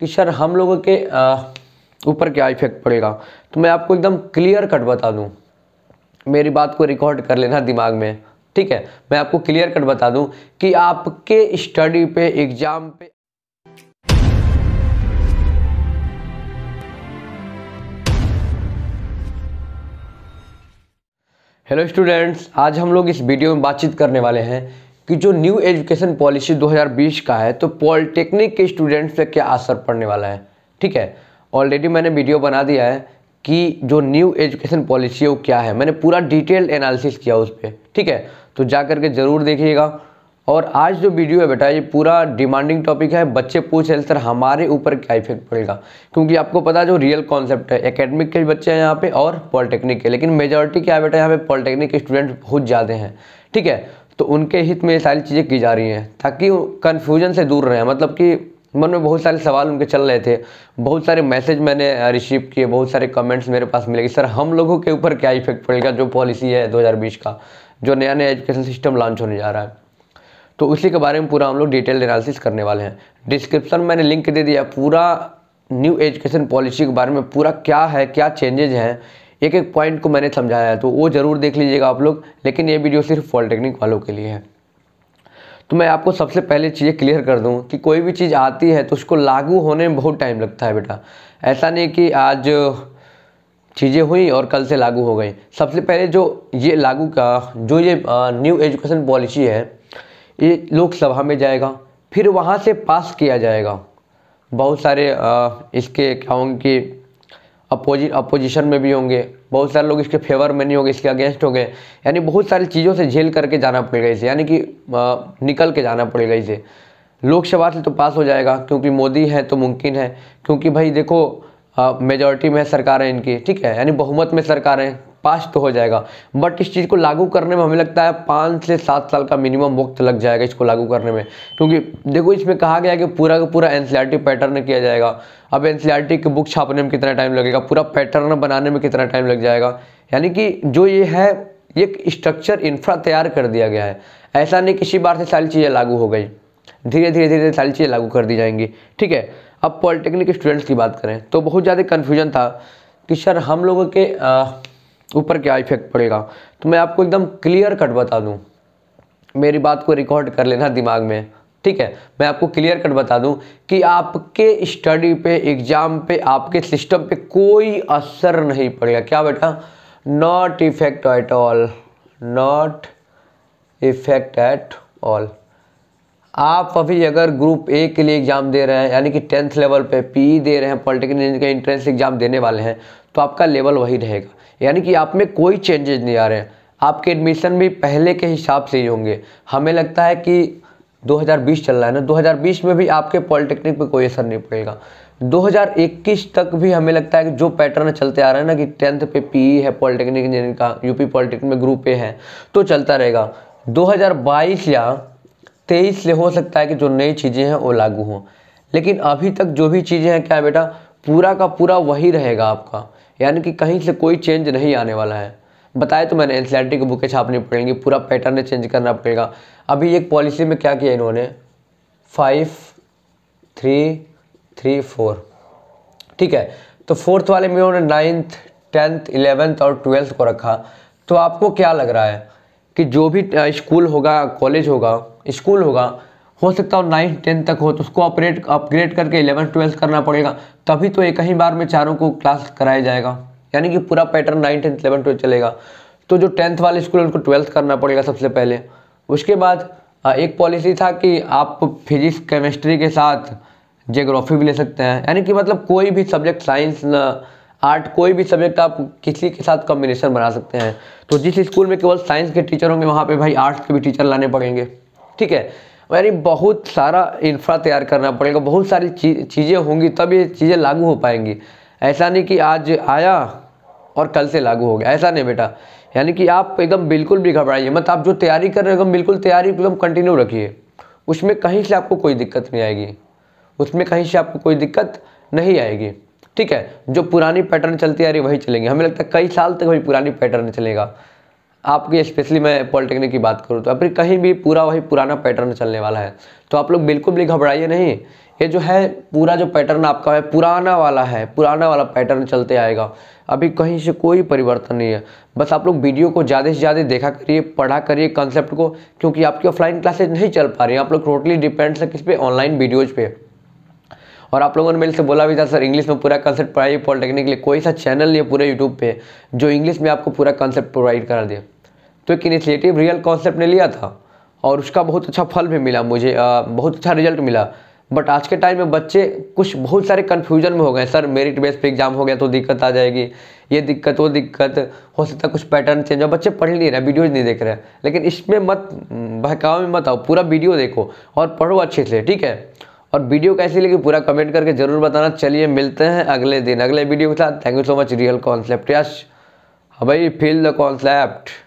कि सर हम लोगों के ऊपर क्या इफेक्ट पड़ेगा तो मैं आपको एकदम क्लियर कट बता दूं मेरी बात को रिकॉर्ड कर लेना दिमाग में ठीक है मैं आपको क्लियर कट बता दूं कि आपके स्टडी पे एग्जाम पे हेलो स्टूडेंट्स आज हम लोग इस वीडियो में बातचीत करने वाले हैं कि जो न्यू एजुकेशन पॉलिसी 2020 का है तो पॉलिटेक्निक के स्टूडेंट्स पे क्या असर पड़ने वाला है ठीक है ऑलरेडी मैंने वीडियो बना दिया है कि जो न्यू एजुकेशन पॉलिसी है वो क्या है मैंने पूरा डिटेल एनालिसिस किया उस पर ठीक है तो जा करके ज़रूर देखिएगा और आज जो वीडियो है बेटा ये पूरा डिमांडिंग टॉपिक है बच्चे पूछ रहे सर हमारे ऊपर क्या इफेक्ट पड़ेगा क्योंकि आपको पता है जो रियल कॉन्सेप्ट है एकेडमिक के बच्चे हैं यहाँ पे और पॉलिटेक्निक के लेकिन मेजॉरिटी क्या है बेटा यहाँ पे पॉलिटेक्निक के स्टूडेंट बहुत ज़्यादा हैं ठीक है तो उनके हित में ये सारी चीज़ें की जा रही हैं ताकि कन्फ्यूजन से दूर रहें मतलब कि मन में बहुत सारे सवाल उनके चल रहे थे बहुत सारे मैसेज मैंने रिसीव किए बहुत सारे कमेंट्स मेरे पास मिले कि सर हम लोगों के ऊपर क्या इफेक्ट पड़ेगा जो पॉलिसी है 2020 का जो नया नया एजुकेशन सिस्टम लॉन्च होने जा रहा है तो उसी के बारे में पूरा हम लोग डिटेल एनालिसिस करने वाले हैं डिस्क्रिप्शन मैंने लिंक दे दिया पूरा न्यू एजुकेशन पॉलिसी के बारे में पूरा क्या है क्या चेंजेज हैं एक एक पॉइंट को मैंने समझाया है तो वो ज़रूर देख लीजिएगा आप लोग लेकिन ये वीडियो सिर्फ पॉलिटेक्निक वालों के लिए है तो मैं आपको सबसे पहले चीज़ें क्लियर कर दूँ कि कोई भी चीज़ आती है तो उसको लागू होने में बहुत टाइम लगता है बेटा ऐसा नहीं कि आज चीज़ें हुई और कल से लागू हो गई सबसे पहले जो ये लागू का जो ये न्यू एजुकेशन पॉलिसी है ये लोकसभा में जाएगा फिर वहाँ से पास किया जाएगा बहुत सारे इसके क्या होंगे कि अपोजि अपोजिशन में भी होंगे बहुत सारे लोग इसके फेवर में नहीं होंगे इसके अगेंस्ट होंगे यानी बहुत सारी चीज़ों से झेल करके जाना पड़ेगा इसे यानी कि निकल के जाना पड़ेगा इसे लोकसभा से तो पास हो जाएगा क्योंकि मोदी है तो मुमकिन है क्योंकि भाई देखो मेजॉरिटी में सरकार है इनकी ठीक है यानी बहुमत में सरकार है पास तो हो जाएगा बट इस चीज़ को लागू करने में हमें लगता है पाँच से सात साल का मिनिमम वक्त लग जाएगा इसको लागू करने में क्योंकि देखो इसमें कहा गया कि पूरा का पूरा एन पैटर्न किया जाएगा अब एन की बुक छापने में कितना टाइम लगेगा पूरा पैटर्न बनाने में कितना टाइम लग जाएगा यानी कि जो ये है एक स्ट्रक्चर इंफ्रा तैयार कर दिया गया है ऐसा नहीं किसी बार से सारी चीज़ें लागू हो गई धीरे धीरे धीरे सारी चीज़ें लागू कर दी जाएंगी ठीक है अब पॉलिटेक्निक स्टूडेंट्स की बात करें तो बहुत ज़्यादा कन्फ्यूजन था कि सर हम लोगों के आ, ऊपर क्या इफेक्ट पड़ेगा तो मैं आपको एकदम क्लियर कट बता दूँ मेरी बात को रिकॉर्ड कर लेना दिमाग में ठीक है मैं आपको क्लियर कट बता दूं कि आपके स्टडी पे एग्जाम पे आपके सिस्टम पे कोई असर नहीं पड़ेगा क्या बेटा not effect at all not effect at all आप अभी अगर ग्रुप ए के लिए एग्ज़ाम दे रहे हैं यानी कि टेंथ लेवल पे पी e दे रहे हैं पॉलिटेक्निक के एंट्रेंस एग्ज़ाम देने वाले हैं तो आपका लेवल वही रहेगा यानी कि आप में कोई चेंजेज नहीं आ रहे हैं आपके एडमिशन भी पहले के हिसाब से ही होंगे हमें लगता है कि 2020 चल रहा है ना 2020 में भी आपके पॉलिटेक्निक पे कोई असर नहीं पड़ेगा 2021 तक भी हमें लगता है कि जो पैटर्न चलते आ रहा है ना कि टेंथ पे पी e है पॉलिटेक्निक इंजीनियरिंग का यूपी पॉलिटेक्निक में ग्रुप ए है तो चलता रहेगा 2022 या 23 से हो सकता है कि जो नई चीज़ें हैं वो लागू हों लेकिन अभी तक जो भी चीज़ें हैं क्या बेटा पूरा का पूरा वही रहेगा आपका यानी कि कहीं से कोई चेंज नहीं आने वाला है बताया तो मैंने एन की बुकें छापनी पड़ेंगी पूरा पैटर्न चेंज करना पड़ेगा अभी एक पॉलिसी में क्या किया इन्होंने फाइव थ्री थ्री फोर ठीक है तो फोर्थ वाले में उन्होंने नाइन्थ टेंथ इलेवेंथ और ट्वेल्थ को रखा तो आपको क्या लग रहा है कि जो भी स्कूल होगा कॉलेज होगा स्कूल होगा हो सकता हो नाइन्थ टेंथ तक हो तो उसको ऑपरेट अपग्रेड करके इलेवन ट्वेल्थ करना पड़ेगा तभी तो एक ही बार में चारों को क्लास कराया जाएगा यानी कि पूरा pattern nine tenth eleven twelfth चलेगा तो जो टेंथ वाले स्कूल उनको ट्वेल्थ करना पड़ेगा सबसे पहले उसके बाद एक पॉलिसी था कि आप फिजिक्स केमिस्ट्री के साथ जियोग्राफी भी ले सकते हैं यानी कि मतलब कोई भी सब्जेक्ट साइंस आर्ट कोई भी सब्जेक्ट आप किसी के साथ कॉम्बिनेशन बना सकते हैं तो जिस स्कूल में केवल साइंस के टीचर होंगे वहाँ पे भाई आर्ट्स के भी टीचर लाने पड़ेंगे ठीक है यानी बहुत सारा इंफ्रा तैयार करना पड़ेगा बहुत सारी चीज़ें होंगी तब ये चीज़ें लागू हो पाएंगी ऐसा नहीं कि आज आया और कल से लागू हो गया ऐसा नहीं बेटा यानी कि आप एकदम बिल्कुल भी घबराइए मत आप जो तैयारी कर रहे हो एकदम बिल्कुल तैयारी एकदम कंटिन्यू रखिए उसमें कहीं से आपको कोई दिक्कत नहीं आएगी उसमें कहीं से आपको कोई दिक्कत नहीं आएगी ठीक है जो पुरानी पैटर्न चलती आ रही वही चलेंगे हमें लगता है कई साल तक वही पुरानी पैटर्न चलेगा आपकी स्पेशली मैं पॉलिटेक्निक की बात करूँ तो फिर कहीं भी पूरा वही पुराना पैटर्न चलने वाला है तो आप लोग बिल्कुल भी घबराइए नहीं ये जो है पूरा जो पैटर्न आपका है पुराना वाला है पुराना वाला पैटर्न चलते आएगा अभी कहीं से कोई परिवर्तन नहीं है बस आप लोग वीडियो को ज़्यादा से ज़्यादा देखा करिए पढ़ा करिए कंसेप्ट को क्योंकि आपकी ऑफलाइन क्लासेज नहीं चल पा रही आप लोग टोटली डिपेंड्स है किस पे ऑनलाइन वीडियोज़ पे और आप लोगों ने मेरे से बोला भी था सर इंग्लिश में पूरा कंसेप्ट पढ़ाइए पॉलिटेक्निक के लिए कोई सा चैनल नहीं है पूरे यूट्यूब पे जो इंग्लिश में आपको पूरा कंसेप्ट प्रोवाइड करा दिया तो एक इनिशिएटिव रियल कॉन्सेप्ट ने लिया था और उसका बहुत अच्छा फल भी मिला मुझे आ, बहुत अच्छा रिजल्ट मिला बट आज के टाइम में बच्चे कुछ बहुत सारे कन्फ्यूजन में हो गए सर मेरिट बेस पे एग्जाम हो गया तो दिक्कत आ जाएगी ये दिक्कत वो दिक्कत हो सकता है कुछ पैटर्न चेंज हो बच्चे पढ़ नहीं रहे वीडियोज नहीं देख रहे हैं लेकिन इसमें मत बहकाव में मत आओ पूरा वीडियो देखो और पढ़ो अच्छे से ठीक है और वीडियो कैसी लगी पूरा कमेंट करके ज़रूर बताना चलिए मिलते हैं अगले दिन अगले वीडियो के साथ thank you so much real concept Yash भाई फील द कॉन्सेप्ट